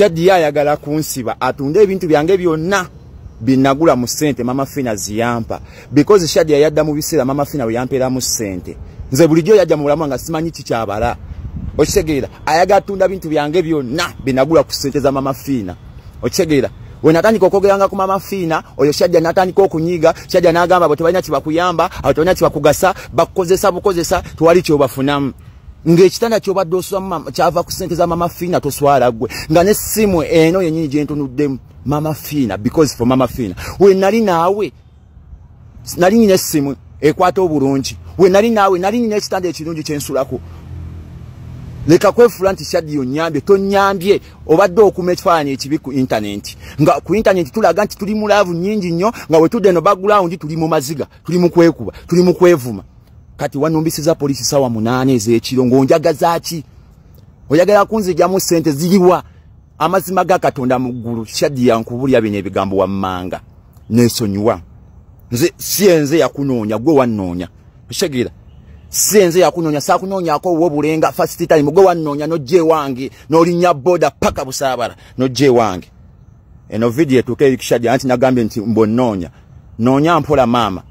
Teddy ayagala kunsiba atunde ebintu byange byonna binagula mu ssente mama fina ziyampa because shadi yadda mu biseera mama fina bwe yampeera mu ssente nze bulijjo yajja mu bulamu nga simanyi kikyabala okitegeera ayagala atunda bintu byange byonna binagula ku ssente za mama fina okitegeera we natandika okwogeranga ku mama fiina oyo shadya natandika okunyiiga shadya n'agamba bwe tebalina kibakuyamba abo tebalina kibakugasa bakukozesa bukozesa tewali kyobafunamu ng'ekitanda kyobadde osula kyava ku sente za mama fiina toswala gwe nga ne simu eno yenyini gyentunuddemu mama fiina because for mama fiina we nali naawe nali nyina essimu ekwata obulungi we nali naawe nali nyina ekitanda ekirungi kyensulako leka kwefula nti shadi onyambye tonyambye obadde okuma ekifaananyi ekibi ku intaneti nga ku intaneti tulaga nti tuli mulaavu nyingi nnyo nga wetudde no bagulawundi tuli mu maziga tuli mu kwekuba tuli mu kwevuma kati wanumbisiza polisi sawa munane ezekiro ngonjagazaki oyagala kunzijamu sente ziriwa amazima ga katonda muggulu shadi yankubulya bino ebigambo wammanga nensonyiwa nze siyenze yakunoonya gwe wannoonya okitegeera siyenze yakunoonya saakunoonyako wo bulenga fast time gwe wannoonya nojja ewange n'olinya boda paka busaabala nojja ewange eno vidiyo etuuka erikishadya anti nagambye nti mbwe nnoonya noonya mpola maama